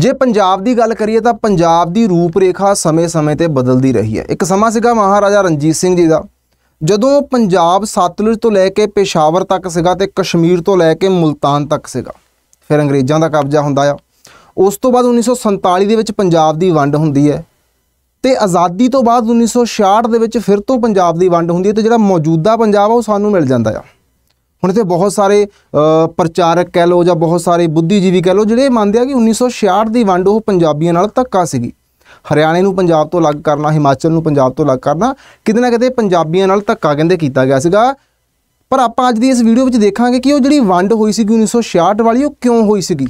ਜੇ ਪੰਜਾਬ ਦੀ ਗੱਲ ਕਰੀਏ ਤਾਂ ਪੰਜਾਬ ਦੀ ਰੂਪ ਰੇਖਾ ਸਮੇਂ-ਸਮੇਂ ਤੇ ਬਦਲਦੀ ਰਹੀ ਹੈ ਇੱਕ ਸਮਾਂ ਸੀਗਾ ਮਹਾਰਾਜਾ ਰਣਜੀਤ ਸਿੰਘ ਜੀ ਦਾ ਜਦੋਂ ਪੰਜਾਬ ਸਤਲੁਜ ਤੋਂ ਲੈ ਕੇ ਪੇਸ਼ਾਵਰ ਤੱਕ ਸੀਗਾ ਤੇ ਕਸ਼ਮੀਰ ਤੋਂ ਲੈ ਕੇ ਮੁਲਤਾਨ ਤੱਕ ਸੀਗਾ ਫਿਰ ਅੰਗਰੇਜ਼ਾਂ ਦਾ ਕਬਜ਼ਾ ਹੁੰਦਾ ਆ ਉਸ ਤੋਂ ਬਾਅਦ 1947 ਦੇ ਵਿੱਚ ਪੰਜਾਬ ਦੀ ਵੰਡ ਹੁੰਦੀ ਹੈ ਤੇ ਆਜ਼ਾਦੀ ਤੋਂ ਬਾਅਦ 1966 ਦੇ ਵਿੱਚ ਫਿਰ ਤੋਂ ਪੰਜਾਬ ਦੀ ਵੰਡ ਹੁੰਦੀ ਹੈ ਤੇ ਜਿਹੜਾ ਮੌਜੂਦਾ ਪੰਜਾਬ ਆ ਉਹ ਸਾਨੂੰ ਮਿਲ ਜਾਂਦਾ ਆ ਹੁਣ ਇੱਥੇ ਬਹੁਤ ਸਾਰੇ ਪ੍ਰਚਾਰਕ ਕਹਿ ਲੋ ਜਾਂ ਬਹੁਤ ਸਾਰੇ ਬੁੱਧੀਜੀਵੀ ਕਹਿ ਲੋ ਜਿਹੜੇ ਮੰਨਦੇ ਆ ਕਿ 1966 ਦੀ ਵੰਡ ਉਹ ਪੰਜਾਬੀਆਂ ਨਾਲ ਧੱਕਾ ਸੀਗੀ ਹਰਿਆਣੇ ਨੂੰ ਪੰਜਾਬ ਤੋਂ ਅਲੱਗ ਕਰਨਾ ਹਿਮਾਚਲ ਨੂੰ ਪੰਜਾਬ ਤੋਂ ਅਲੱਗ ਕਰਨਾ ਕਿਤੇ ਨਾ ਕਿਤੇ ਪੰਜਾਬੀਆਂ ਨਾਲ ਧੱਕਾ ਕਹਿੰਦੇ ਕੀਤਾ ਗਿਆ ਸੀਗਾ ਪਰ ਆਪਾਂ ਅੱਜ ਦੀ ਇਸ ਵੀਡੀਓ ਵਿੱਚ ਦੇਖਾਂਗੇ ਕਿ ਉਹ ਜਿਹੜੀ ਵੰਡ ਹੋਈ ਸੀਗੀ 1966 ਵਾਲੀ ਉਹ ਕਿਉਂ ਹੋਈ ਸੀਗੀ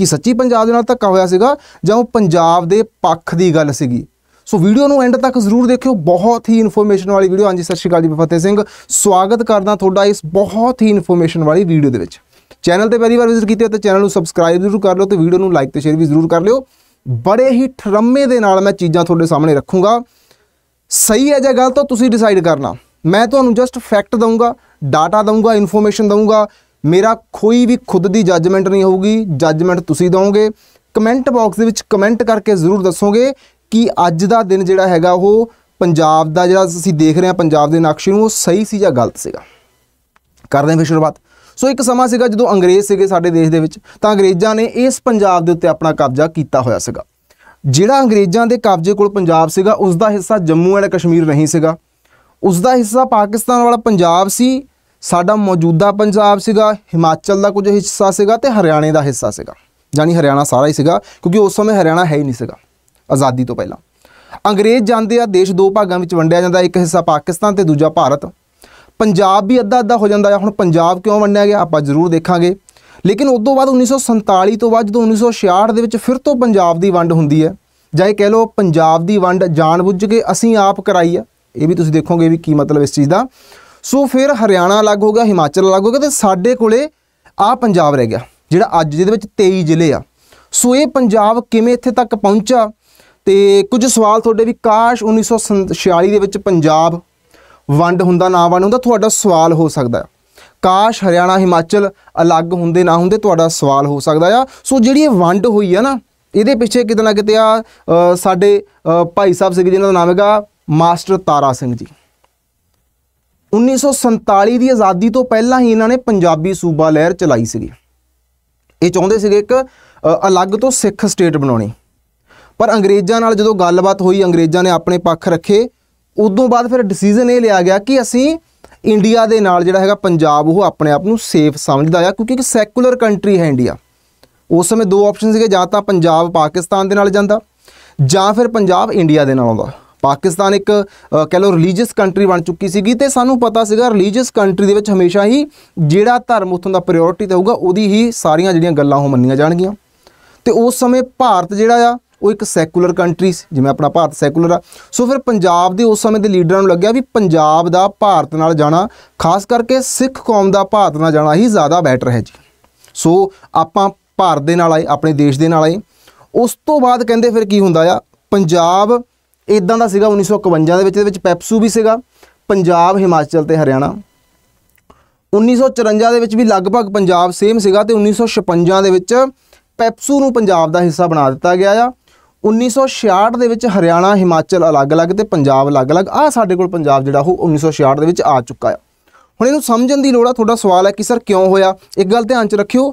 ਕਿ ਸੱਚੀ ਪੰਜਾਬ ਦੇ ਨਾਲ ਧੱਕਾ ਹੋਇਆ ਸੀਗਾ ਜਾਂ ਉਹ ਪੰਜਾਬ ਦੇ ਪੱਖ ਦੀ ਗੱਲ ਸੀਗੀ ਸੋ ਵੀਡੀਓ ਨੂੰ ਐਂਡ ਤੱਕ ਜ਼ਰੂਰ ਦੇਖਿਓ ਬਹੁਤ ਹੀ ਇਨਫੋਰਮੇਸ਼ਨ ਵਾਲੀ ਵੀਡੀਓ ਹਾਂਜੀ ਸਤਿ ਸ਼੍ਰੀ ਅਕਾਲ ਜੀ ਫਤਿਹ ਸਿੰਘ ਸਵਾਗਤ ਕਰਦਾ ਤੁਹਾਡਾ ਇਸ ਬਹੁਤ ਹੀ ਇਨਫੋਰਮੇਸ਼ਨ ਵਾਲੀ ਵੀਡੀਓ ਦੇ ਵਿੱਚ ਚੈਨਲ ਤੇ ਪਹਿਲੀ ਵਾਰ ਵਿਜ਼ਿਟ ਕੀਤੀ ਹੋ ਤਾਂ ਚੈਨਲ ਨੂੰ ਸਬਸਕ੍ਰਾਈਬ ਜ਼ਰੂਰ ਕਰ ਲਓ ਤੇ ਵੀਡੀਓ ਨੂੰ ਲਾਈਕ ਤੇ ਸ਼ੇਅਰ ਵੀ ਜ਼ਰੂਰ ਕਰ ਲਿਓ ਬੜੇ ਹੀ ਠਰਮੇ ਦੇ ਨਾਲ ਮੈਂ ਚੀਜ਼ਾਂ ਤੁਹਾਡੇ ਸਾਹਮਣੇ ਰੱਖੂੰਗਾ ਸਹੀ ਹੈ ਜਾਂ ਗਲਤ ਤੁਸੀਂ ਡਿਸਾਈਡ ਕਰਨਾ ਮੈਂ ਤੁਹਾਨੂੰ ਜਸਟ ਫੈਕਟ ਦਊਂਗਾ ਡਾਟਾ ਦਊਂਗਾ ਇਨਫੋਰਮੇਸ਼ਨ ਦਊਂਗਾ ਮੇਰਾ ਕੋਈ ਵੀ ਖੁਦ ਦੀ ਜੱਜਮੈਂਟ ਨਹੀਂ ਹੋਊਗੀ ਜੱਜਮੈਂਟ ਤੁਸੀਂ ਦੋਗੇ ਕਮੈਂਟ ਬਾਕਸ ਦੇ ਵਿੱਚ ਕਮੈਂਟ ਕਰਕੇ ਜ਼ਰੂਰ ਦੱਸੋਗੇ ਕਿ ਅੱਜ ਦਾ ਦਿਨ ਜਿਹੜਾ ਹੈਗਾ ਉਹ ਪੰਜਾਬ ਦਾ ਜਿਹੜਾ ਅਸੀਂ ਦੇਖ ਰਹੇ ਹਾਂ ਪੰਜਾਬ ਦੇ ਨਕਸ਼ੇ ਨੂੰ ਉਹ ਸਹੀ ਸੀ ਜਾਂ ਗਲਤ ਸੀਗਾ ਕਰਦੇ ਹਾਂ ਫਿਰ ਸ਼ੁਰੂਆਤ ਸੋ ਇੱਕ ਸਮਾਂ ਸੀਗਾ ਜਦੋਂ ਅੰਗਰੇਜ਼ ਸੀਗੇ ਸਾਡੇ ਦੇਸ਼ ਦੇ ਵਿੱਚ ਤਾਂ ਅੰਗਰੇਜ਼ਾਂ ਨੇ ਇਸ ਪੰਜਾਬ ਦੇ ਉੱਤੇ ਆਪਣਾ ਕਬਜ਼ਾ ਕੀਤਾ ਹੋਇਆ ਸੀਗਾ ਜਿਹੜਾ ਅੰਗਰੇਜ਼ਾਂ ਦੇ ਕਬਜ਼ੇ ਕੋਲ ਪੰਜਾਬ ਸੀਗਾ ਉਸ ਦਾ ਹਿੱਸਾ ਜੰਮੂ ਐਂਡ ਕਸ਼ਮੀਰ ਨਹੀਂ ਸੀਗਾ ਉਸ ਦਾ ਹਿੱਸਾ ਪਾਕਿਸਤਾਨ ਵਾਲਾ ਪੰਜਾਬ ਸੀ ਸਾਡਾ ਮੌਜੂਦਾ ਪੰਜਾਬ ਸੀਗਾ ਹਿਮਾਚਲ ਦਾ ਕੁਝ ਹਿੱਸਾ ਸੀਗਾ ਤੇ ਹਰਿਆਣੇ ਦਾ ਹਿੱਸਾ ਸੀਗਾ ਯਾਨੀ ਹਰਿਆਣਾ ਸਾਰਾ ਹੀ ਸੀਗਾ ਕਿਉਂਕਿ ਉਸ ਸਮੇਂ ਹਰਿਆਣਾ ਹੈ ਹੀ ਨਹੀਂ ਸੀਗਾ ਆਜ਼ਾਦੀ ਤੋਂ ਪਹਿਲਾਂ ਅੰਗਰੇਜ਼ ਜਾਂਦੇ ਆ ਦੇਸ਼ ਦੋ ਭਾਗਾਂ ਵਿੱਚ ਵੰਡਿਆ ਜਾਂਦਾ ਇੱਕ ਹਿੱਸਾ ਪਾਕਿਸਤਾਨ ਤੇ ਦੂਜਾ ਭਾਰਤ ਪੰਜਾਬ ਵੀ ਅੱਧਾ ਅੱਧਾ ਹੋ ਜਾਂਦਾ ਆ ਹੁਣ ਪੰਜਾਬ ਕਿਉਂ ਵੰਡਿਆ ਗਿਆ ਆਪਾਂ ਜ਼ਰੂਰ ਦੇਖਾਂਗੇ ਲੇਕਿਨ ਉਸ ਤੋਂ ਬਾਅਦ 1947 ਤੋਂ ਬਾਅਦ ਜਦੋਂ 1966 ਦੇ ਵਿੱਚ ਫਿਰ ਤੋਂ ਪੰਜਾਬ ਦੀ ਵੰਡ ਹੁੰਦੀ ਹੈ ਜਾਂ ਇਹ ਕਹਿ ਲਓ ਪੰਜਾਬ ਦੀ ਵੰਡ ਜਾਣਬੁੱਝ ਕੇ ਅਸੀਂ ਆਪ ਕਰਾਈ ਆ ਇਹ ਵੀ ਤੁਸੀਂ ਦੇਖੋਗੇ ਵੀ ਕੀ ਮਤਲਬ ਇਸ ਚੀਜ਼ ਦਾ ਸੋ ਫਿਰ ਹਰਿਆਣਾ ਅਲੱਗ ਹੋ ਗਿਆ ਹਿਮਾਚਲ ਅਲੱਗ ਹੋ ਗਿਆ ਤੇ ਸਾਡੇ ਕੋਲੇ ਆ ਪੰਜਾਬ ਰਹਿ ਗਿਆ ਜਿਹੜਾ ਅੱਜ ਜਿਹਦੇ ਵਿੱਚ 23 ਜ਼ਿਲ੍ਹੇ ਆ ਸੋ ਇਹ ਪੰਜਾਬ ਕਿਵੇਂ ਇੱਥੇ ਤੱਕ ਪਹੁੰਚਾ ਤੇ ਕੁਝ ਸਵਾਲ ਤੁਹਾਡੇ ਵੀ ਕਾਸ਼ 1946 ਦੇ ਵਿੱਚ ਪੰਜਾਬ ਵੰਡ ਹੁੰਦਾ ਨਾ ਵੰਡ ਹੁੰਦਾ ਤੁਹਾਡਾ ਸਵਾਲ ਹੋ ਸਕਦਾ ਕਾਸ਼ ਹਰਿਆਣਾ ਹਿਮਾਚਲ ਅਲੱਗ ਹੁੰਦੇ ਨਾ ਹੁੰਦੇ ਤੁਹਾਡਾ ਸਵਾਲ ਹੋ ਸਕਦਾ ਆ ਸੋ ਜਿਹੜੀ ਇਹ ਵੰਡ ਹੋਈ ਆ ਨਾ ਇਹਦੇ ਪਿੱਛੇ ਕਿਦਾਂ ਨਾ ਕਿਤੇ ਆ ਸਾਡੇ ਭਾਈ ਸਾਹਿਬ ਸਿੰਘ ਜਿਨ੍ਹਾਂ ਦਾ ਨਾਮ ਹੈਗਾ ਮਾਸਟਰ ਤਾਰਾ ਸਿੰਘ ਜੀ 1947 ਦੀ ਆਜ਼ਾਦੀ ਤੋਂ ਪਹਿਲਾਂ ਹੀ ਇਹਨਾਂ ਨੇ ਪੰਜਾਬੀ ਸੂਬਾ ਲਹਿਰ ਚਲਾਈ ਸੀਗੀ ਇਹ ਚਾਹੁੰਦੇ ਸੀਗੇ ਇੱਕ ਅਲੱਗ ਤੋਂ ਸਿੱਖ ਸਟੇਟ ਬਣਾਉਣੀ ਪਰ ਅੰਗਰੇਜ਼ਾਂ ਨਾਲ ਜਦੋਂ ਗੱਲਬਾਤ ਹੋਈ ਅੰਗਰੇਜ਼ਾਂ ਨੇ ਆਪਣੇ ਪੱਖ ਰੱਖੇ ਉਦੋਂ ਬਾਅਦ ਫਿਰ ਡਿਸੀਜਨ ਇਹ ਲਿਆ ਗਿਆ ਕਿ ਅਸੀਂ ਇੰਡੀਆ ਦੇ ਨਾਲ ਜਿਹੜਾ ਹੈਗਾ ਪੰਜਾਬ ਉਹ ਆਪਣੇ ਆਪ ਨੂੰ ਸੇਫ ਸਮਝਦਾ ਆ ਕਿਉਂਕਿ ਇੱਕ ਸੈਕੂਲਰ ਕੰਟਰੀ ਹੈ ਇੰਡੀਆ ਉਸ ਸਮੇਂ ਦੋ ਆਪਸ਼ਨ ਸੀਗੇ ਜਾਂ ਤਾਂ ਪੰਜਾਬ ਪਾਕਿਸਤਾਨ ਦੇ ਨਾਲ ਜਾਂਦਾ ਜਾਂ ਫਿਰ ਪੰਜਾਬ ਇੰਡੀਆ ਦੇ ਨਾਲ ਆਉਂਦਾ ਪਾਕਿਸਤਾਨ ਇੱਕ ਕਹ ਲੋ ਰਿਲੀਜੀਅਸ ਕੰਟਰੀ ਬਣ ਚੁੱਕੀ ਸੀਗੀ ਤੇ ਸਾਨੂੰ ਪਤਾ ਸੀਗਾ ਰਿਲੀਜੀਅਸ ਕੰਟਰੀ ਦੇ ਵਿੱਚ ਹਮੇਸ਼ਾ ਹੀ ਜਿਹੜਾ ਧਰਮ ਉਥੋਂ ਦਾ ਪ੍ਰਾਇੋਰਟੀ ਦੇਊਗਾ ਉਹਦੀ ਹੀ ਸਾਰੀਆਂ ਜਿਹੜੀਆਂ ਗੱਲਾਂ ਉਹ ਮੰਨੀਆਂ ਜਾਣਗੀਆਂ ਤੇ ਉਸ ਸਮੇਂ ਭਾਰਤ ਜਿਹੜਾ ਆ ਉਹ ਇੱਕ ਸੈਕੂਲਰ ਕੰਟਰੀ ਸੀ ਜਿਵੇਂ ਆਪਣਾ ਭਾਰਤ ਸੈਕੂਲਰ ਆ ਸੋ ਫਿਰ ਪੰਜਾਬ ਦੇ ਉਸ ਸਮੇਂ ਦੇ ਲੀਡਰਾਂ ਨੂੰ ਲੱਗਿਆ ਵੀ ਪੰਜਾਬ ਦਾ ਭਾਰਤ ਨਾਲ ਜਾਣਾ ਖਾਸ ਕਰਕੇ ਸਿੱਖ ਕੌਮ ਦਾ ਭਾਰਤ ਨਾਲ ਜਾਣਾ ਹੀ ਜ਼ਿਆਦਾ ਬੈਟਰ ਹੈ ਜੀ ਸੋ ਆਪਾਂ ਭਾਰਤ ਦੇ ਨਾਲ ਆਏ ਆਪਣੇ ਦੇਸ਼ ਦੇ ਨਾਲ ਆਏ ਉਸ ਤੋਂ ਬਾਅਦ ਕਹਿੰਦੇ ਫਿਰ ਕੀ ਹੁੰਦਾ ਆ ਪੰਜਾਬ ਇਦਾਂ ਦਾ ਸੀਗਾ 1951 ਦੇ ਵਿੱਚ ਦੇ ਵਿੱਚ ਪੈਪਸੂ ਵੀ ਸੀਗਾ ਪੰਜਾਬ ਹਿਮਾਚਲ ਤੇ ਹਰਿਆਣਾ 1954 ਦੇ ਵਿੱਚ ਵੀ ਲਗਭਗ ਪੰਜਾਬ ਸੇਮ ਸੀਗਾ ਤੇ 1956 ਦੇ ਵਿੱਚ ਪੈਪਸੂ ਨੂੰ ਪੰਜਾਬ ਦਾ ਹਿੱਸਾ ਬਣਾ ਦਿੱਤਾ ਗਿਆ ਆ 1966 ਦੇ ਵਿੱਚ ਹਰਿਆਣਾ ਹਿਮਾਚਲ ਅਲੱਗ-ਅਲੱਗ ਤੇ ਪੰਜਾਬ ਅਲੱਗ-ਅਲੱਗ ਆ ਸਾਡੇ ਕੋਲ ਪੰਜਾਬ ਜਿਹੜਾ ਉਹ 1966 ਦੇ ਵਿੱਚ ਆ ਚੁੱਕਾ ਆ ਹੁਣ ਇਹਨੂੰ ਸਮਝਣ ਦੀ ਲੋੜ ਆ ਤੁਹਾਡਾ ਸਵਾਲ ਹੈ ਕਿ ਸਰ ਕਿਉਂ ਹੋਇਆ ਇੱਕ ਗੱਲ ਧਿਆਨ 'ਚ ਰੱਖਿਓ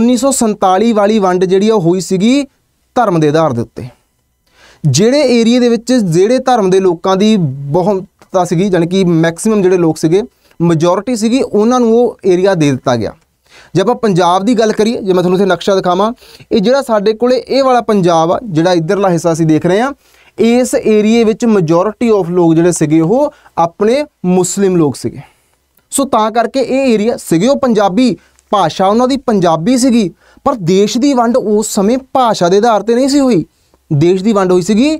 1947 ਵਾਲੀ ਵੰਡ ਜਿਹੜੀ ਉਹ ਹੋਈ ਸੀਗੀ ਧਰਮ ਦੇ ਆਧਾਰ ਦੇ ਉੱਤੇ ਜਿਹੜੇ ਏਰੀਆ ਦੇ ਵਿੱਚ ਜਿਹੜੇ ਧਰਮ ਦੇ ਲੋਕਾਂ ਦੀ ਬਹੁਤਤਾ ਸੀਗੀ ਯਾਨੀ ਕਿ ਮੈਕਸਿਮਮ ਜਿਹੜੇ ਲੋਕ ਸੀਗੇ ਮੈਜੋਰਿਟੀ ਸੀਗੀ ਉਹਨਾਂ ਨੂੰ ਉਹ ਏਰੀਆ ਦੇ ਦਿੱਤਾ ਗਿਆ ਜੇ ਆਪਾਂ ਪੰਜਾਬ ਦੀ ਗੱਲ ਕਰੀਏ ਜੇ ਮੈਂ ਤੁਹਾਨੂੰ ਇੱਥੇ ਨਕਸ਼ਾ ਦਿਖਾਵਾਂ ਇਹ ਜਿਹੜਾ ਸਾਡੇ ਕੋਲੇ ਇਹ ਵਾਲਾ ਪੰਜਾਬ ਆ ਜਿਹੜਾ ਇਧਰਲਾ ਹਿੱਸਾ ਅਸੀਂ ਦੇਖ ਰਹੇ ਆ ਇਸ ਏਰੀਏ ਵਿੱਚ ਮੈਜੋਰਿਟੀ ਆਫ ਲੋਕ ਜਿਹੜੇ ਸੀਗੇ ਉਹ ਆਪਣੇ ਮੁਸਲਿਮ ਲੋਕ ਸੀਗੇ ਸੋ ਤਾਂ ਕਰਕੇ ਇਹ ਏਰੀਆ ਸੀਗੇ ਉਹ ਪੰਜਾਬੀ ਭਾਸ਼ਾ ਉਹਨਾਂ ਦੀ ਪੰਜਾਬੀ ਸੀਗੀ ਪਰ ਦੇਸ਼ ਦੀ ਵੰਡ ਉਸ ਸਮੇਂ ਭਾਸ਼ਾ ਦੇ ਆਧਾਰ ਤੇ ਨਹੀਂ ਸੀ ਹੋਈ ਦੇਸ਼ ਦੀ ਵੰਡ ਹੋਈ ਸੀਗੀ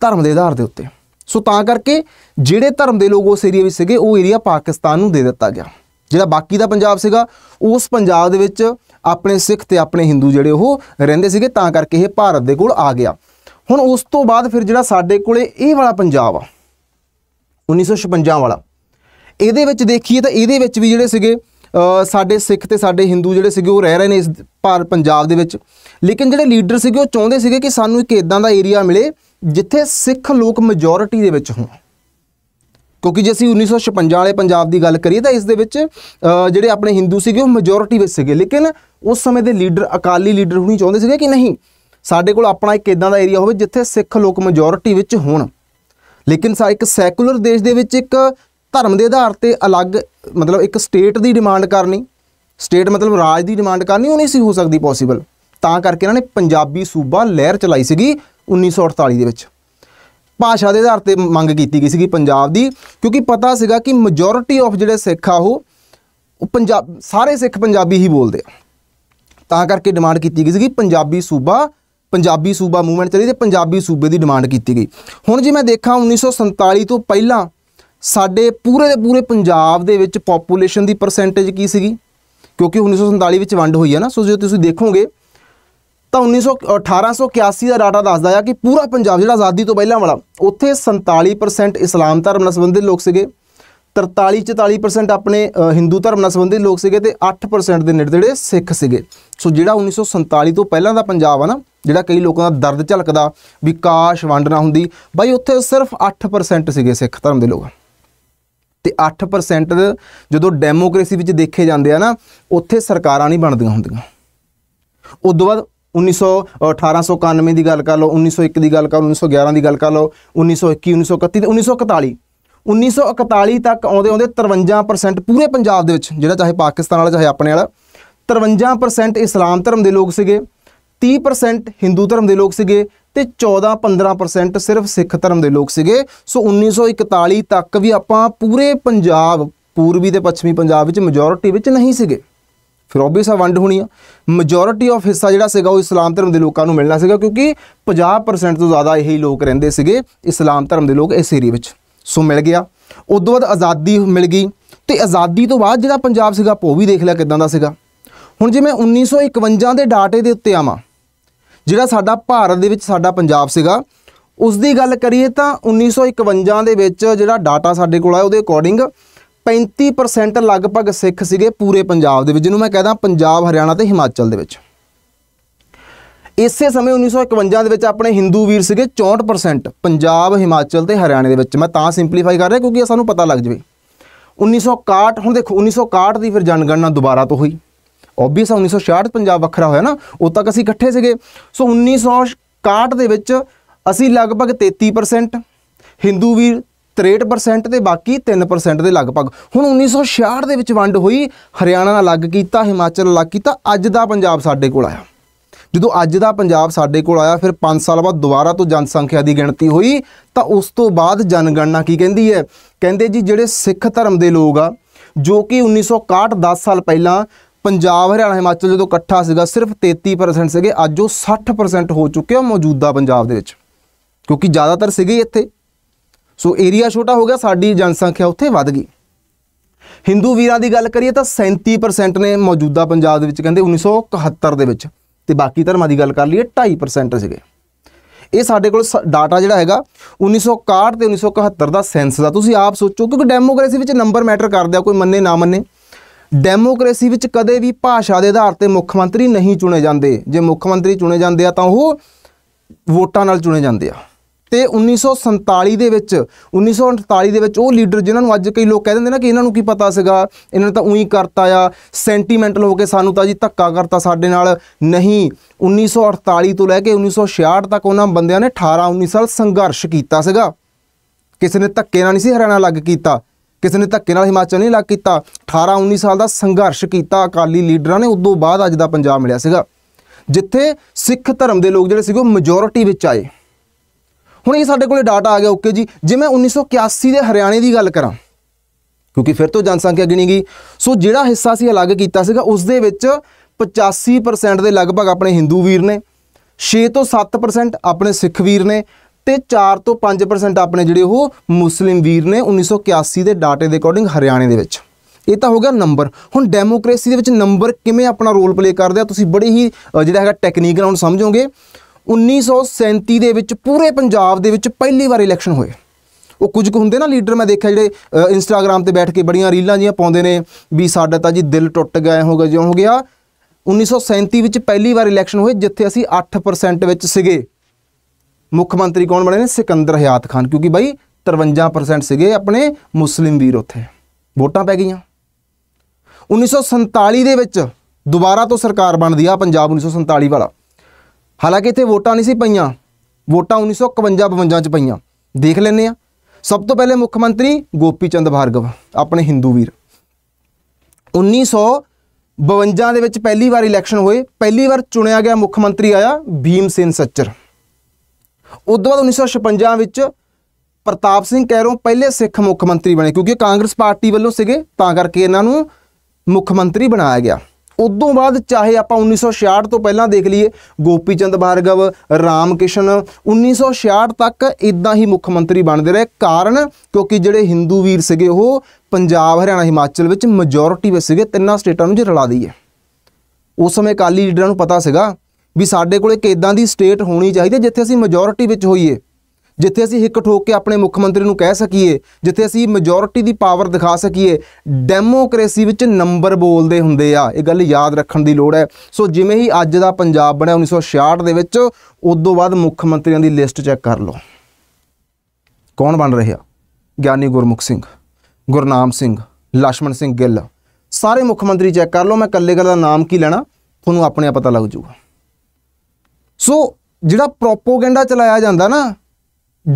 ਧਰਮ ਦੇ ਆਧਾਰ ਦੇ ਉੱਤੇ ਸੋ ਤਾਂ ਕਰਕੇ ਜਿਹੜੇ ਧਰਮ ਦੇ ਲੋਕ ਉਸ ਏਰੀਆ ਵਿੱਚ ਸੀਗੇ ਉਹ ਏਰੀਆ ਪਾਕਿਸਤਾਨ ਨੂੰ ਦੇ ਦਿੱਤਾ ਗਿਆ ਜਿਹੜਾ ਬਾਕੀ ਦਾ ਪੰਜਾਬ ਸੀਗਾ ਉਸ ਪੰਜਾਬ ਦੇ ਵਿੱਚ ਆਪਣੇ ਸਿੱਖ ਤੇ ਆਪਣੇ ਹਿੰਦੂ ਜਿਹੜੇ ਉਹ ਰਹਿੰਦੇ ਸੀਗੇ ਤਾਂ ਕਰਕੇ ਇਹ ਭਾਰਤ ਦੇ ਕੋਲ ਆ ਗਿਆ ਹੁਣ ਉਸ ਤੋਂ ਬਾਅਦ ਫਿਰ ਜਿਹੜਾ ਸਾਡੇ ਕੋਲੇ ਇਹ ਵਾਲਾ ਪੰਜਾਬ ਆ 1956 ਵਾਲਾ ਇਹਦੇ ਵਿੱਚ ਦੇਖੀਏ ਤਾਂ ਇਹਦੇ ਵਿੱਚ ਵੀ ਜਿਹੜੇ ਸੀਗੇ ਸਾਡੇ ਸਿੱਖ ਤੇ ਸਾਡੇ ਹਿੰਦੂ ਜਿਹੜੇ ਸੀਗੇ ਉਹ ਰਹਿ ਰਹੇ ਨੇ ਇਸ ਭਾਰਤ ਪੰਜਾਬ ਦੇ ਵਿੱਚ ਲੇਕਿਨ ਜਿਹੜੇ ਲੀਡਰ ਸੀਗੇ ਉਹ ਚਾਹੁੰਦੇ ਸੀਗੇ ਕਿ ਸਾਨੂੰ ਇੱਕ ਇਦਾਂ ਦਾ ਏਰੀਆ ਮਿਲੇ ਜਿੱਥੇ ਸਿੱਖ ਲੋਕ ਮੈਜੋਰਿਟੀ ਦੇ ਵਿੱਚ ਹੋਣ ਕਿਉਂਕਿ ਜੇ ਅਸੀਂ 1956 ਵਾਲੇ ਪੰਜਾਬ ਦੀ ਗੱਲ ਕਰੀਏ ਤਾਂ ਇਸ ਦੇ ਵਿੱਚ ਜਿਹੜੇ ਆਪਣੇ ਹਿੰਦੂ ਸੀਗੇ ਉਹ ਮੈਜੋਰਿਟੀ ਵਿੱਚ ਸੀਗੇ ਲੇਕਿਨ ਉਸ ਸਮੇਂ ਦੇ ਲੀਡਰ ਅਕਾਲੀ ਲੀਡਰ ਹੁਣੀ ਚਾਹੁੰਦੇ ਸੀਗੇ ਕਿ ਨਹੀਂ ਸਾਡੇ ਕੋਲ ਆਪਣਾ ਇੱਕ ਇਦਾਂ ਦਾ ਏਰੀਆ ਹੋਵੇ ਜਿੱਥੇ ਸਿੱਖ ਲੋਕ ਮੈਜੋਰਿਟੀ ਵਿੱਚ ਹੋਣ ਲੇਕਿਨ ਸਾ ਇੱਕ ਸੈਕੂਲਰ ਦੇਸ਼ ਦੇ ਵਿੱਚ ਇੱਕ ਧਰਮ ਦੇ ਆਧਾਰ ਤੇ ਅਲੱਗ ਮਤਲਬ ਇੱਕ ਸਟੇਟ ਦੀ ਡਿਮਾਂਡ ਕਰਨੀ ਸਟੇਟ ਮਤਲਬ ਰਾਜ ਦੀ ਡਿਮਾਂਡ ਕਰਨੀ ਉਹ ਨਹੀਂ ਸੀ ਹੋ ਸਕਦੀ ਪੋਸੀਬਲ ਤਾਂ ਕਰਕੇ ਇਹਨਾਂ ਨੇ ਪੰਜਾਬੀ ਸੂਬਾ ਲਹਿਰ ਚਲਾਈ ਸੀਗੀ 1948 ਦੇ ਵਿੱਚ ਭਾਸ਼ਾ ਦੇ ਆਧਾਰ ਤੇ ਮੰਗ ਕੀਤੀ ਗਈ ਸੀਗੀ ਪੰਜਾਬ ਦੀ ਕਿਉਂਕਿ ਪਤਾ ਸੀਗਾ ਕਿ ਮੈਜੋਰਿਟੀ ਆਫ ਜਿਹੜੇ ਸਿੱਖ ਆ ਉਹ ਪੰਜਾਬ ਸਾਰੇ ਸਿੱਖ ਪੰਜਾਬੀ ਹੀ ਬੋਲਦੇ ਆ ਤਾਂ ਕਰਕੇ ਡਿਮਾਂਡ ਕੀਤੀ ਗਈ ਸੀਗੀ ਪੰਜਾਬੀ ਸੂਬਾ ਪੰਜਾਬੀ ਸੂਬਾ ਮੂਵਮੈਂਟ ਚੱਲੀ ਤੇ ਪੰਜਾਬੀ ਸੂਬੇ ਦੀ ਡਿਮਾਂਡ ਕੀਤੀ ਗਈ ਹੁਣ ਜੇ ਮੈਂ ਦੇਖਾਂ 1947 ਤੋਂ ਪਹਿਲਾਂ ਸਾਡੇ ਪੂਰੇ ਦੇ ਪੂਰੇ ਪੰਜਾਬ ਦੇ ਵਿੱਚ ਪੋਪੂਲੇਸ਼ਨ ਦੀ ਪਰਸੈਂਟੇਜ ਕੀ ਸੀਗੀ ਕਿਉਂਕਿ 1947 ਵਿੱਚ ਵੰਡ ਹੋਈ ਹੈ ਨਾ ਸੋ ਜੇ ਤੁਸੀਂ ਦੇਖੋਗੇ ਤਾਂ 1900 1881 ਦਾ ਡਾਟਾ ਦੱਸਦਾ ਆ ਕਿ ਪੂਰਾ ਪੰਜਾਬ ਜਿਹੜਾ ਆਜ਼ਾਦੀ ਤੋਂ ਪਹਿਲਾਂ ਵਾਲਾ ਉੱਥੇ 47% ਇਸਲਾਮ ਧਰਮ ਨਾਲ ਸੰਬੰਧਿਤ ਲੋਕ ਸੀਗੇ 43 44% ਆਪਣੇ ਹਿੰਦੂ ਧਰਮ ਨਾਲ ਸੰਬੰਧਿਤ ਲੋਕ ਸੀਗੇ ਤੇ 8% ਦੇ ਨੇੜੇ ਜਿਹੜੇ ਸਿੱਖ ਸੀਗੇ ਸੋ ਜਿਹੜਾ 1947 ਤੋਂ ਪਹਿਲਾਂ ਦਾ ਪੰਜਾਬ ਆ ਨਾ ਜਿਹੜਾ ਕਈ ਲੋਕਾਂ ਦਾ ਦਰਦ ਝਲਕਦਾ ਵਿਕਾਸ ਵੰਡਣਾ ਹੁੰਦੀ ਬਾਈ ਉੱਥੇ ਸਿਰਫ 8% ਸੀਗੇ ਸਿੱਖ ਧਰਮ ਦੇ ਲੋਕ ਤੇ 8% ਜਦੋਂ ਡੈਮੋਕ੍ਰੇਸੀ ਵਿੱਚ ਦੇਖੇ ਜਾਂਦੇ ਆ ਨਾ ਉੱਥੇ ਸਰਕਾਰਾਂ ਨਹੀਂ ਬਣਦੀਆਂ ਹੁੰਦੀਆਂ ਉਦੋਂ ਬਾਅਦ 1900 ਦੀ ਗੱਲ ਕਰ ਲਓ 1901 ਦੀ ਗੱਲ ਕਰ ਲਓ 1911 ਦੀ ਗੱਲ ਕਰ ਲਓ 1921 1931 ਤੇ 1941 1941 ਤੱਕ ਆਉਂਦੇ ਆਉਂਦੇ 53% ਪੂਰੇ ਪੰਜਾਬ ਦੇ ਵਿੱਚ ਜਿਹੜਾ ਚਾਹੇ ਪਾਕਿਸਤਾਨ ਵਾਲਾ ਚਾਹੇ ਆਪਣੇ ਵਾਲਾ 53% ਇਸਲਾਮ ਧਰਮ ਦੇ ਲੋਕ ਸੀਗੇ 30% ਹਿੰਦੂ ਧਰਮ ਦੇ ਲੋਕ ਸੀਗੇ ਤੇ 14-15% ਸਿਰਫ ਸਿੱਖ ਧਰਮ ਦੇ ਲੋਕ ਸੀਗੇ ਸੋ 1941 ਤੱਕ ਵੀ ਆਪਾਂ ਪੂਰੇ ਪੰਜਾਬ ਪੂਰਬੀ ਤੇ ਪੱਛਮੀ ਪੰਜਾਬ ਵਿੱਚ ਮੈਜੋਰਿਟੀ ਵਿੱਚ ਨਹੀਂ ਸੀਗੇ ਫਿਰ ਆਬਵੀਅਸ ਆ ਵੰਡ ਹੋਣੀ ਆ ਮੈਜੋਰਿਟੀ ਆਫ ਹਿੱਸਾ ਜਿਹੜਾ ਸੀਗਾ ਉਹ ਇਸਲਾਮ ਧਰਮ ਦੇ ਲੋਕਾਂ ਨੂੰ ਮਿਲਣਾ ਸੀਗਾ ਕਿਉਂਕਿ 50% ਤੋਂ ਜ਼ਿਆਦਾ ਇਹੀ ਲੋਕ ਰਹਿੰਦੇ ਸੀਗੇ ਇਸਲਾਮ ਧਰਮ ਦੇ ਲੋਕ ਇਸ ਏਰੀਆ ਵਿੱਚ ਸੋ ਮਿਲ ਗਿਆ ਉਸ ਤੋਂ ਬਾਅਦ ਆਜ਼ਾਦੀ ਮਿਲ ਗਈ ਤੇ ਆਜ਼ਾਦੀ ਤੋਂ ਬਾਅਦ ਜਿਹੜਾ ਪੰਜਾਬ ਸੀਗਾ ਉਹ ਵੀ ਦੇਖ ਲਿਆ ਕਿਦਾਂ ਦਾ ਸੀਗਾ ਹੁਣ ਜੇ ਮੈਂ 1951 ਦੇ ਡਾਟੇ ਦੇ ਉੱਤੇ ਆਵਾਂ ਜਿਹੜਾ ਸਾਡਾ ਭਾਰਤ ਦੇ ਵਿੱਚ ਸਾਡਾ ਪੰਜਾਬ ਸੀਗਾ ਉਸ ਦੀ ਗੱਲ ਕਰੀਏ ਤਾਂ 1951 ਦੇ ਵਿੱਚ ਜਿਹੜਾ ਡਾਟਾ ਸਾਡੇ ਕੋਲ ਆ ਉਹਦੇ ਅਕੋਰਡਿੰਗ 35% ਲਗਭਗ ਸਿੱਖ ਸੀਗੇ ਪੂਰੇ ਪੰਜਾਬ ਦੇ ਵਿੱਚ ਜਿਹਨੂੰ ਮੈਂ ਕਹਦਾ ਪੰਜਾਬ ਹਰਿਆਣਾ ਤੇ ਹਿਮਾਚਲ ਦੇ ਵਿੱਚ ਇਸੇ ਸਮੇਂ 1951 ਦੇ ਵਿੱਚ ਆਪਣੇ ਹਿੰਦੂ ਵੀਰ ਸੀਗੇ 64% ਪੰਜਾਬ ਹਿਮਾਚਲ ਤੇ ਹਰਿਆਣੇ ਦੇ ਵਿੱਚ ਮੈਂ ਤਾਂ ਸਿੰਪਲੀਫਾਈ ਕਰ ਰਿਹਾ ਕਿਉਂਕਿ ਇਹ ਸਾਨੂੰ ਪਤਾ ਲੱਗ ਜਵੇ 1961 ਹੁਣ ਦੇਖੋ 1961 ਦੀ ਫਿਰ ਜਨਗਣਨਾ ਦੁਬਾਰਾ ਤੋਂ ਹੋਈ ਆਬਵੀਅਸ 1966 ਪੰਜਾਬ ਵੱਖਰਾ ਹੋਇਆ ਨਾ ਉਹ ਤੱਕ ਅਸੀਂ ਇਕੱਠੇ ਸੀਗੇ ਸੋ 1961 ਦੇ ਵਿੱਚ ਅਸੀਂ ਲਗਭਗ 33% ਹਿੰਦੂ ਵੀਰ 63% ਤੇ ਬਾਕੀ 3% ਦੇ ਲਗਭਗ ਹੁਣ 1966 ਦੇ ਵਿੱਚ ਵੰਡ ਹੋਈ ਹਰਿਆਣਾ ਨਾਲ ਅਲੱਗ ਕੀਤਾ ਹਿਮਾਚਲ ਅਲੱਗ ਕੀਤਾ ਅੱਜ ਦਾ ਪੰਜਾਬ ਸਾਡੇ ਕੋਲ ਆਇਆ ਜਦੋਂ ਅੱਜ ਦਾ ਪੰਜਾਬ ਸਾਡੇ ਕੋਲ ਆਇਆ ਫਿਰ 5 ਸਾਲ ਬਾਅਦ ਦੁਬਾਰਾ ਤੋਂ ਜਨਸੰਖਿਆ ਦੀ ਗਿਣਤੀ ਹੋਈ ਤਾਂ ਉਸ ਤੋਂ ਬਾਅਦ ਜਨਗਣਨਾ ਕੀ ਕਹਿੰਦੀ ਹੈ ਕਹਿੰਦੇ ਜੀ ਜਿਹੜੇ ਸਿੱਖ ਧਰਮ ਦੇ ਲੋਕ ਆ ਜੋ ਕਿ 1961 10 ਸਾਲ ਪਹਿਲਾਂ ਪੰਜਾਬ ਹਰਿਆਣਾ ਹਿਮਾਚਲ ਜਦੋਂ ਇਕੱਠਾ ਸੀਗਾ ਸਿਰਫ 33% ਸੀਗੇ ਅੱਜ ਉਹ 60% ਹੋ ਚੁੱਕੇ ਆ ਮੌਜੂਦਾ ਪੰਜਾਬ ਦੇ ਵਿੱਚ ਕਿਉਂਕਿ ਜ਼ਿਆਦਾਤਰ ਸੀਗੇ ਇੱਥੇ ਸੋ ਏਰੀਆ ਛੋਟਾ ਹੋ ਗਿਆ ਸਾਡੀ ਜਨਸੰਖਿਆ ਉੱਥੇ ਵੱਧ ਗਈ ਹਿੰਦੂ ਵੀਰਾਂ ਦੀ ਗੱਲ ਕਰੀਏ ਤਾਂ 37% ਨੇ ਮੌਜੂਦਾ ਪੰਜਾਬ ਦੇ ਵਿੱਚ ਕਹਿੰਦੇ 1971 ਦੇ ਵਿੱਚ ਤੇ ਬਾਕੀ ਧਰਮਾਂ ਦੀ ਗੱਲ ਕਰ ਲਈਏ 2.5% ਸੀਗੇ ਇਹ ਸਾਡੇ ਕੋਲ ਡਾਟਾ ਜਿਹੜਾ ਹੈਗਾ 1961 ਤੇ 1971 ਦਾ ਸੈਂਸ ਦਾ ਤੁਸੀਂ ਆਪ ਸੋਚੋ ਕਿਉਂਕਿ ਡੈਮੋਕ੍ਰੇਸੀ ਵਿੱਚ ਨੰਬਰ ਮੈਟਰ ਕਰਦਾ ਕੋਈ ਮੰਨੇ ਨਾ ਮੰਨੇ ਡੈਮੋਕ੍ਰੇਸੀ ਵਿੱਚ ਕਦੇ ਵੀ ਭਾਸ਼ਾ ਦੇ ਆਧਾਰ ਤੇ ਮੁੱਖ ਮੰਤਰੀ ਨਹੀਂ ਚੁਣੇ ਜਾਂਦੇ ਜੇ ਮੁੱਖ ਮੰਤਰੀ ਚੁਣੇ ਜਾਂਦੇ ਆ ਤਾਂ ਉਹ ਵੋਟਾਂ ਨਾਲ ਚੁਣੇ ਜਾਂਦੇ ਆ ਤੇ 1947 ਦੇ ਵਿੱਚ 1948 ਦੇ ਵਿੱਚ ਉਹ ਲੀਡਰ ਜਿਨ੍ਹਾਂ ਨੂੰ ਅੱਜ ਕਈ ਲੋਕ ਕਹਿ ਦਿੰਦੇ ਨਾ ਕਿ ਇਹਨਾਂ ਨੂੰ ਕੀ ਪਤਾ ਸੀਗਾ ਇਹਨਾਂ ਨੇ ਤਾਂ ਉਹੀ ਕਰਤਾ ਆ ਸੈਂਟੀਮੈਂਟਲ ਹੋ ਕੇ ਸਾਨੂੰ ਤਾਂ ਜੀ ਧੱਕਾ ਕਰਤਾ ਸਾਡੇ ਨਾਲ ਨਹੀਂ 1948 ਤੋਂ ਲੈ ਕੇ 1966 ਤੱਕ ਉਹਨਾਂ ਬੰਦਿਆਂ ਨੇ 18 19 ਸਾਲ ਸੰਘਰਸ਼ ਕੀਤਾ ਸੀਗਾ ਕਿਸੇ ਨੇ ਧੱਕੇ ਨਾਲ ਨਹੀਂ ਸੀ ਹਰਿਆਣਾ ਲੱਗ ਕੀਤਾ ਕਿਸੇ ਨੇ ਧੱਕੇ ਨਾਲ ਹਿਮਾਚਲ ਨਹੀਂ ਲੱਗ ਕੀਤਾ 18 19 ਸਾਲ ਦਾ ਸੰਘਰਸ਼ ਕੀਤਾ ਅਕਾਲੀ ਲੀਡਰਾਂ ਨੇ ਉਦੋਂ ਬਾਅਦ ਅੱਜ ਦਾ ਪੰਜਾਬ ਮਿਲਿਆ ਸੀਗਾ ਜਿੱਥੇ ਸਿੱਖ ਧਰਮ ਦੇ ਲੋਕ ਜਿਹੜੇ ਸੀਗੇ ਉਹ ਮੈਜੋਰਿਟੀ ਵਿੱਚ ਆਏ ਹੁਣ ਇਹ ਸਾਡੇ ਕੋਲੇ ਡਾਟਾ ਆ ਗਿਆ ਓਕੇ ਜੀ ਜੇ ਮੈਂ 1981 ਦੇ ਹਰਿਆਣੇ ਦੀ ਗੱਲ ਕਰਾਂ ਕਿਉਂਕਿ ਫਿਰ ਤੋਂ ਜਨਸੰਖਿਆ ਗਿਣੀ ਗਈ ਸੋ ਜਿਹੜਾ ਹਿੱਸਾ ਸੀ ਅਲੱਗ ਕੀਤਾ ਸੀਗਾ ਉਸ ਦੇ ਵਿੱਚ 85% ਦੇ ਲਗਭਗ ਆਪਣੇ ਹਿੰਦੂ ਵੀਰ ਨੇ 6 ਤੋਂ 7% ਆਪਣੇ ਸਿੱਖ ਵੀਰ ਨੇ ਤੇ 4 ਤੋਂ 5% ਆਪਣੇ ਜਿਹੜੇ ਉਹ ਮੁਸਲਿਮ ਵੀਰ ਨੇ 1981 ਦੇ ਡਾਟੇ ਦੇ ਅਕੋਰਡਿੰਗ ਹਰਿਆਣੇ ਦੇ ਵਿੱਚ ਇਹ ਤਾਂ ਹੋ ਗਿਆ ਨੰਬਰ ਹੁਣ ਡੈਮੋਕ੍ਰੇਸੀ ਦੇ ਵਿੱਚ ਨੰਬਰ ਕਿਵੇਂ ਆਪਣਾ ਰੋਲ ਪਲੇ ਕਰਦੇ ਆ ਤੁਸੀਂ ਬੜੀ ਹੀ ਜਿਹੜਾ ਹੈਗਾ ਟੈਕਨੀਕ ਨਾਲ ਸਮਝੋਗੇ 1937 ਦੇ ਵਿੱਚ ਪੂਰੇ ਪੰਜਾਬ ਦੇ ਵਿੱਚ ਪਹਿਲੀ ਵਾਰ ਇਲੈਕਸ਼ਨ ਹੋਏ ਉਹ ਕੁਝ ਕੁ ਹੁੰਦੇ ਨਾ ਲੀਡਰ ਮੈਂ ਦੇਖਿਆ ਜਿਹੜੇ ਇੰਸਟਾਗ੍ਰam ਤੇ ਬੈਠ ਕੇ ਬੜੀਆਂ ਰੀਲਾਂ ਜੀਆਂ ਪਾਉਂਦੇ ਨੇ ਵੀ ਸਾਡਾ ਤਾਂ ਜੀ ਦਿਲ ਟੁੱਟ ਗਿਆ ਹੋ ਗਿਆ ਜਿਉਂ ਹੋ ਗਿਆ 1937 ਵਿੱਚ ਪਹਿਲੀ ਵਾਰ ਇਲੈਕਸ਼ਨ ਹੋਏ ਜਿੱਥੇ ਅਸੀਂ 8% ਵਿੱਚ ਸੀਗੇ ਮੁੱਖ ਮੰਤਰੀ ਕੌਣ ਬਣੇ ਨੇ ਸਿਕੰਦਰ ਹਯਾਤ ਖਾਨ ਕਿਉਂਕਿ ਬਾਈ 53% ਸੀਗੇ ਆਪਣੇ ਮੁਸਲਿਮ ਵੀਰ ਉੱਥੇ ਵੋਟਾਂ ਪੈ ਗਈਆਂ 1947 ਦੇ ਵਿੱਚ ਦੁਬਾਰਾ ਤੋਂ ਸਰਕਾਰ ਬਣਦੀ ਆ ਪੰਜਾਬ 1947 ਵਾਲਾ ਹਾਲਾਂਕਿ ਇੱਥੇ ਵੋਟਾਂ ਨਹੀਂ ਸੀ ਪਈਆਂ ਵੋਟਾਂ 1951-52 ਚ ਪਈਆਂ ਦੇਖ ਲੈਨੇ ਆ ਸਭ ਤੋਂ ਪਹਿਲੇ ਮੁੱਖ ਮੰਤਰੀ ਗੋਪੀ ਚੰਦ ਭਾਰਗਵ ਆਪਣੇ ਹਿੰਦੂ ਵੀਰ 1952 ਦੇ ਵਿੱਚ ਪਹਿਲੀ ਵਾਰ ਇਲੈਕਸ਼ਨ ਹੋਏ ਪਹਿਲੀ ਵਾਰ ਚੁਣਿਆ ਗਿਆ ਮੁੱਖ ਮੰਤਰੀ ਆਇਆ ਭੀਮ ਸੇਨ ਸੱਚਰ ਉਸ ਤੋਂ ਬਾਅਦ 1956 ਵਿੱਚ ਪ੍ਰਤਾਪ ਸਿੰਘ ਕੈਰੋਂ ਪਹਿਲੇ ਸਿੱਖ ਮੁੱਖ ਮੰਤਰੀ ਬਣੇ ਕਿਉਂਕਿ ਕਾਂਗਰਸ ਪਾਰਟੀ ਵੱਲੋਂ ਸੀਗੇ ਤਾਂ ਕਰਕੇ ਇਹਨਾਂ ਨੂੰ ਮੁੱਖ ਮੰਤਰੀ ਬਣਾਇਆ ਗਿਆ ਉਦੋਂ ਬਾਅਦ ਚਾਹੇ ਆਪਾਂ 1966 ਤੋਂ ਪਹਿਲਾਂ ਦੇਖ ਲਈਏ ਗੋਪੀ ਚੰਦ ਭਾਰਗਵ ਰਾਮਕਿਸ਼ਨ 1966 ਤੱਕ ਇਦਾਂ ਹੀ ਮੁੱਖ ਮੰਤਰੀ ਬਣਦੇ ਰਹੇ ਕਾਰਨ ਕਿਉਂਕਿ ਜਿਹੜੇ ਹਿੰਦੂ ਵੀਰ ਸੀਗੇ ਉਹ ਪੰਜਾਬ ਹਰਿਆਣਾ ਹਿਮਾਚਲ ਵਿੱਚ ਮੈਜੋਰਿਟੀ ਵਿੱਚ ਸੀਗੇ ਤਿੰਨਾਂ ਸਟੇਟਾਂ ਨੂੰ ਜੇ ਰਲਾ ਦਈਏ ਉਸ ਸਮੇਂ ਕਾਲੀ ਲੀਡਰਾਂ ਨੂੰ ਪਤਾ ਸੀਗਾ ਵੀ ਸਾਡੇ ਕੋਲੇ ਕਿਦਾਂ ਦੀ ਸਟੇਟ ਹੋਣੀ ਚਾਹੀਦੀ ਜਿੱਥੇ ਅਸੀਂ ਮੈਜੋਰਿਟੀ ਵਿੱਚ ਹੋਈਏ ਜਿੱਥੇ ਅਸੀਂ ਹਿੱਕ ਠੋਕ ਕੇ ਆਪਣੇ ਮੁੱਖ ਮੰਤਰੀ ਨੂੰ ਕਹਿ ਸਕੀਏ ਜਿੱਥੇ ਅਸੀਂ ਮੈਜੋਰਿਟੀ ਦੀ ਪਾਵਰ ਦਿਖਾ ਸਕੀਏ ਡੈਮੋਕ੍ਰੇਸੀ ਵਿੱਚ ਨੰਬਰ ਬੋਲਦੇ ਹੁੰਦੇ ਆ ਇਹ ਗੱਲ ਯਾਦ ਰੱਖਣ ਦੀ ਲੋੜ ਹੈ ਸੋ ਜਿਵੇਂ ਹੀ ਅੱਜ ਦਾ ਪੰਜਾਬ ਬਣਿਆ 1966 ਦੇ ਵਿੱਚ ਉਦੋਂ ਬਾਅਦ ਮੁੱਖ ਮੰਤਰੀਆਂ ਦੀ ਲਿਸਟ ਚੈੱਕ ਕਰ ਲਓ ਕੌਣ ਬਣ ਰਿਹਾ ਗਿਆਨੀ ਗੁਰਮੁਖ ਸਿੰਘ ਗੁਰਨਾਮ ਸਿੰਘ ਲਸ਼ਮਣ ਸਿੰਘ ਗਿੱਲ ਸਾਰੇ ਮੁੱਖ ਮੰਤਰੀ ਚੈੱਕ ਕਰ ਲਓ ਮੈਂ ਇਕੱਲੇ ਇਕੱਲੇ ਦਾ ਨਾਮ ਕੀ ਲੈਣਾ ਤੁਹਾਨੂੰ ਆਪਣੇ ਆਪ ਪਤਾ ਲੱਗ ਜਾਊਗਾ ਸੋ ਜਿਹੜਾ ਪ੍ਰੋਪੋਗੈਂਡਾ ਚਲਾਇਆ ਜਾਂਦਾ ਨਾ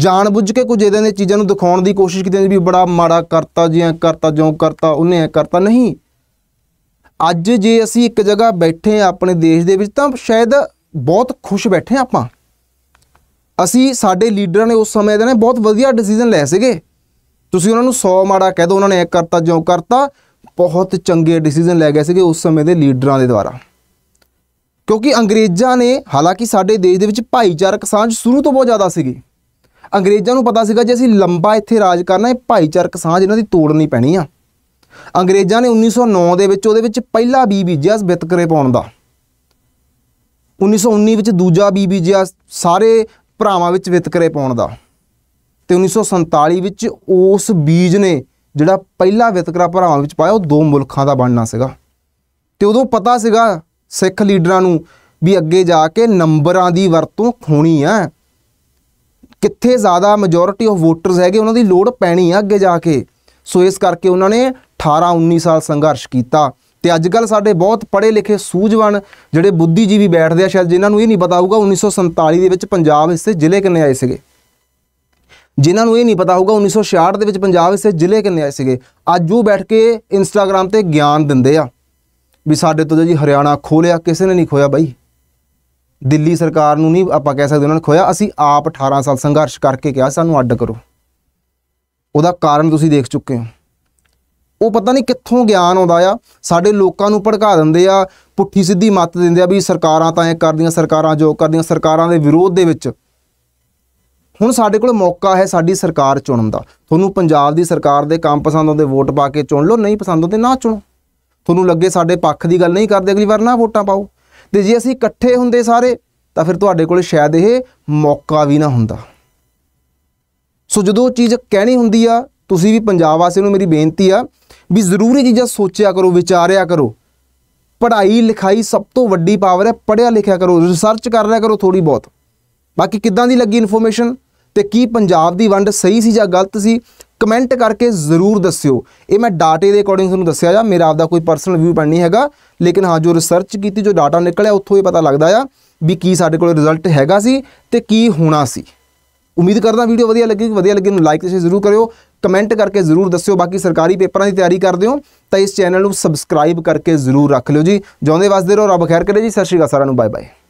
ਜਾਣਬੁੱਝ ਕੇ ਕੁਝ ਇਹਦੇ ਦੀਆਂ ਚੀਜ਼ਾਂ ਨੂੰ ਦਿਖਾਉਣ ਦੀ ਕੋਸ਼ਿਸ਼ ਕੀਤੀ ਜਾਂਦੀ ਵੀ ਬੜਾ ਮਾੜਾ ਕਰਤਾ ਜੀ ਕਰਤਾ ਜੋ ਕਰਤਾ ਉਹਨੇ ਐ ਕਰਤਾ ਨਹੀਂ ਅੱਜ ਜੇ ਅਸੀਂ ਇੱਕ ਜਗ੍ਹਾ ਬੈਠੇ ਆ ਆਪਣੇ ਦੇਸ਼ ਦੇ ਵਿੱਚ ਤਾਂ ਸ਼ਾਇਦ ਬਹੁਤ ਖੁਸ਼ ਬੈਠੇ ਆਪਾਂ ਅਸੀਂ ਸਾਡੇ ਲੀਡਰਾਂ ਨੇ ਉਸ ਸਮੇਂ ਦੇ ਨੇ ਬਹੁਤ ਵਧੀਆ ਡਿਸੀਜਨ ਲੈ ਸੀਗੇ ਤੁਸੀਂ ਉਹਨਾਂ ਨੂੰ 100 ਮਾੜਾ ਕਹਿ ਦੋ ਉਹਨਾਂ ਨੇ ਐ ਕਰਤਾ ਜੋ ਕਰਤਾ ਬਹੁਤ ਚੰਗੇ ਡਿਸੀਜਨ ਲੈ ਗਏ ਸੀਗੇ ਉਸ ਸਮੇਂ ਦੇ ਲੀਡਰਾਂ ਦੇ ਦੁਆਰਾ ਕਿਉਂਕਿ ਅੰਗਰੇਜ਼ਾਂ ਨੇ ਹਾਲਾਂਕਿ ਸਾਡੇ ਦੇਸ਼ ਦੇ ਵਿੱਚ ਭਾਈਚਾਰਕ ਸਾਂਝ ਸ਼ੁਰੂ ਤੋਂ ਬਹੁਤ ਜ਼ਿਆਦਾ ਸੀਗੀ ਅੰਗਰੇਜ਼ਾਂ ਨੂੰ ਪਤਾ ਸੀਗਾ ਜੇ ਅਸੀਂ ਲੰਬਾ ਇੱਥੇ ਰਾਜ ਕਰਨਾ ਹੈ ਭਾਈਚਾਰਕ ਸਾਂਝ ਇਹਨਾਂ ਦੀ ਤੋੜਨੀ ਪੈਣੀ ਆ ਅੰਗਰੇਜ਼ਾਂ ਨੇ 1909 ਦੇ ਵਿੱਚ ਉਹਦੇ ਵਿੱਚ ਪਹਿਲਾ ਬੀ ਬੀਜਿਆ ਵਿਤਕਰੇ ਪਾਉਣ ਦਾ 1919 ਵਿੱਚ ਦੂਜਾ ਬੀ ਬੀਜਿਆ ਸਾਰੇ ਭਰਾਵਾਂ ਵਿੱਚ ਵਿਤਕਰੇ ਪਾਉਣ ਦਾ ਤੇ 1947 ਵਿੱਚ ਉਸ ਬੀਜ ਨੇ ਜਿਹੜਾ ਪਹਿਲਾ ਵਿਤਕਰਾ ਭਰਾਵਾਂ ਵਿੱਚ ਪਾਇਆ ਉਹ ਦੋ ਮੁਲਕਾਂ ਦਾ ਬਣਨਾ ਸੀਗਾ ਤੇ ਉਦੋਂ ਪਤਾ ਸੀਗਾ ਸਿੱਖ ਲੀਡਰਾਂ ਨੂੰ ਵੀ ਅੱਗੇ ਜਾ ਕੇ ਨੰਬਰਾਂ ਦੀ ਵਰਤੋਂ ਖੋਣੀ ਆ ਕਿੱਥੇ ਜ਼ਿਆਦਾ ਮੈਜੋਰਿਟੀ ਆਫ ਵੋਟਰਸ ਹੈਗੇ ਉਹਨਾਂ ਦੀ ਲੋੜ ਪੈਣੀ ਆ ਅੱਗੇ ਜਾ ਕੇ ਸੋ ਇਸ ਕਰਕੇ ਉਹਨਾਂ ਨੇ 18 19 ਸਾਲ ਸੰਘਰਸ਼ ਕੀਤਾ ਤੇ ਅੱਜ ਕੱਲ ਸਾਡੇ ਬਹੁਤ ਪੜੇ ਲਿਖੇ ਸੂਝਵਾਨ ਜਿਹੜੇ ਬੁੱਧੀਜੀਵੀ ਬੈਠਦੇ ਆ ਸ਼ਾਇਦ ਜਿਨ੍ਹਾਂ ਨੂੰ ਇਹ ਨਹੀਂ ਪਤਾ ਹੋਊਗਾ 1947 ਦੇ ਵਿੱਚ ਪੰਜਾਬ ਹਿੱਸੇ ਜ਼ਿਲ੍ਹੇ ਕਿੰਨੇ ਆਏ ਸੀਗੇ ਜਿਨ੍ਹਾਂ ਨੂੰ ਇਹ ਨਹੀਂ ਪਤਾ ਹੋਊਗਾ 1966 ਦੇ ਵਿੱਚ ਪੰਜਾਬ ਹਿੱਸੇ ਜ਼ਿਲ੍ਹੇ ਕਿੰਨੇ ਆਏ ਸੀਗੇ ਅੱਜ ਉਹ ਬੈਠ ਕੇ ਇੰਸਟਾਗ੍ਰam ਤੇ ਗਿਆਨ ਦਿੰਦੇ ਆ ਵੀ ਸਾਡੇ ਤੋਂ ਜੀ ਹਰਿਆਣਾ ਖੋਲਿਆ ਕਿਸੇ ਨੇ ਨਹੀਂ ਖੋਇਆ ਬਾਈ ਦਿੱਲੀ ਸਰਕਾਰ ਨੂੰ ਨਹੀਂ ਆਪਾਂ ਕਹਿ ਸਕਦੇ ਉਹਨਾਂ ਨੇ ਖੋਇਆ ਅਸੀਂ ਆਪ 18 ਸਾਲ ਸੰਘਰਸ਼ ਕਰਕੇ ਕਿਹਾ ਸਾਨੂੰ ਅੱਡ ਕਰੋ ਉਹਦਾ ਕਾਰਨ ਤੁਸੀਂ ਦੇਖ ਚੁੱਕੇ ਹੋ ਉਹ ਪਤਾ ਨਹੀਂ ਕਿੱਥੋਂ ਗਿਆਨ ਆਉਂਦਾ ਆ ਸਾਡੇ ਲੋਕਾਂ ਨੂੰ ਭੜਕਾ ਦਿੰਦੇ ਆ ਪੁੱਠੀ ਸਿੱਧੀ ਮੱਤ ਦਿੰਦੇ ਆ ਵੀ ਸਰਕਾਰਾਂ ਤਾਂ ਐ ਕਰਦੀਆਂ ਸਰਕਾਰਾਂ ਜੋ ਕਰਦੀਆਂ ਸਰਕਾਰਾਂ ਦੇ ਵਿਰੋਧ ਦੇ ਵਿੱਚ ਹੁਣ ਸਾਡੇ ਕੋਲ ਮੌਕਾ ਹੈ ਸਾਡੀ ਸਰਕਾਰ ਚੁਣਨ ਦਾ ਤੁਹਾਨੂੰ ਪੰਜਾਬ ਦੀ ਸਰਕਾਰ ਦੇ ਕੰਮ ਪਸੰਦ ਆਉਂਦੇ ਵੋਟ ਪਾ ਕੇ ਚੁਣ ਲਓ ਨਹੀਂ ਪਸੰਦ ਆਉਂਦੇ ਨਾ ਚੁਣੋ ਤੁਹਾਨੂੰ ਲੱਗੇ ਸਾਡੇ ਪੱਖ ਦੀ ਗੱਲ ਨਹੀਂ ਕਰਦੇ ਅਗਲੀ ਵਾਰ ਨਾ ਵੋਟਾਂ ਪਾਓ ਤੇ ਜੇ ਅਸੀਂ ਇਕੱਠੇ ਹੁੰਦੇ ਸਾਰੇ ਤਾਂ ਫਿਰ ਤੁਹਾਡੇ ਕੋਲ ਸ਼ਾਇਦ ਇਹ ਮੌਕਾ ਵੀ ਨਾ ਹੁੰਦਾ ਸੋ ਜਦੋਂ ਚੀਜ਼ ਕਹਿਣੀ ਹੁੰਦੀ ਆ ਤੁਸੀਂ ਵੀ ਪੰਜਾਬ ਵਾਸੀਆਂ ਨੂੰ ਮੇਰੀ ਬੇਨਤੀ ਆ ਵੀ ਜ਼ਰੂਰੀ ਚੀਜ਼ਾਂ ਸੋਚਿਆ ਕਰੋ ਵਿਚਾਰਿਆ ਕਰੋ ਪੜ੍ਹਾਈ ਲਿਖਾਈ ਸਭ ਤੋਂ ਵੱਡੀ ਪਾਵਰ ਹੈ ਪੜਿਆ ਲਿਖਿਆ ਕਰੋ ਰਿਸਰਚ ਕਰ ਲਿਆ ਕਰੋ ਥੋੜੀ ਬਹੁਤ ਬਾਕੀ ਕਿੱਦਾਂ ਦੀ ਲੱਗੀ ਇਨਫੋਰਮੇਸ਼ਨ ਤੇ ਕੀ ਪੰਜਾਬ ਦੀ ਵੰਡ ਸਹੀ ਸੀ ਜਾਂ ਗਲਤ ਸੀ ਕਮੈਂਟ ਕਰਕੇ ਜ਼ਰੂਰ ਦੱਸਿਓ ਇਹ ਮੈਂ ਡਾਟੇ ਦੇ ਅਕੋਰਡਿੰਗ ਤੁਹਾਨੂੰ ਦੱਸਿਆ ਜਾ ਮੇਰਾ ਆਪਦਾ ਕੋਈ ਪਰਸਨਲ ਵਿਊ ਪੈਣ ਨਹੀਂ ਹੈਗਾ ਲੇਕਿਨ ਹਾਂ ਜੋ ਰਿਸਰਚ ਕੀਤੀ ਜੋ ਡਾਟਾ ਨਿਕਲਿਆ ਉੱਥੋਂ ਇਹ ਪਤਾ ਲੱਗਦਾ ਆ ਵੀ ਕੀ ਸਾਡੇ ਕੋਲ ਰਿਜ਼ਲਟ ਹੈਗਾ ਸੀ ਤੇ ਕੀ ਹੋਣਾ ਸੀ ਉਮੀਦ ਕਰਦਾ ਵੀਡੀਓ ਵਧੀਆ ਲੱਗੀ ਵਧੀਆ ਲੱਗੀ ਨੂੰ ਲਾਈਕ ਤੇ ਸ਼ੇਅਰ ਜ਼ਰੂਰ ਕਰਿਓ ਕਮੈਂਟ ਕਰਕੇ ਜ਼ਰੂਰ ਦੱਸਿਓ ਬਾਕੀ ਸਰਕਾਰੀ ਪੇਪਰਾਂ ਦੀ ਤਿਆਰੀ ਕਰਦੇ ਹੋ ਤਾਂ ਇਸ ਚੈਨਲ ਨੂੰ ਸਬਸਕ੍ਰਾਈਬ ਕਰਕੇ ਜ਼ਰੂਰ ਰੱਖ ਲਿਓ ਜੀ ਜਿਉਂਦੇ ਵਸਦੇ ਰਹੋ ਰੱਬ ਖੈਰ ਕਰੇ ਜੀ ਸਤਿ ਸ਼੍ਰੀ ਅਕਾਲ ਸਾਰਿਆਂ ਨੂੰ ਬਾਏ ਬਾਏ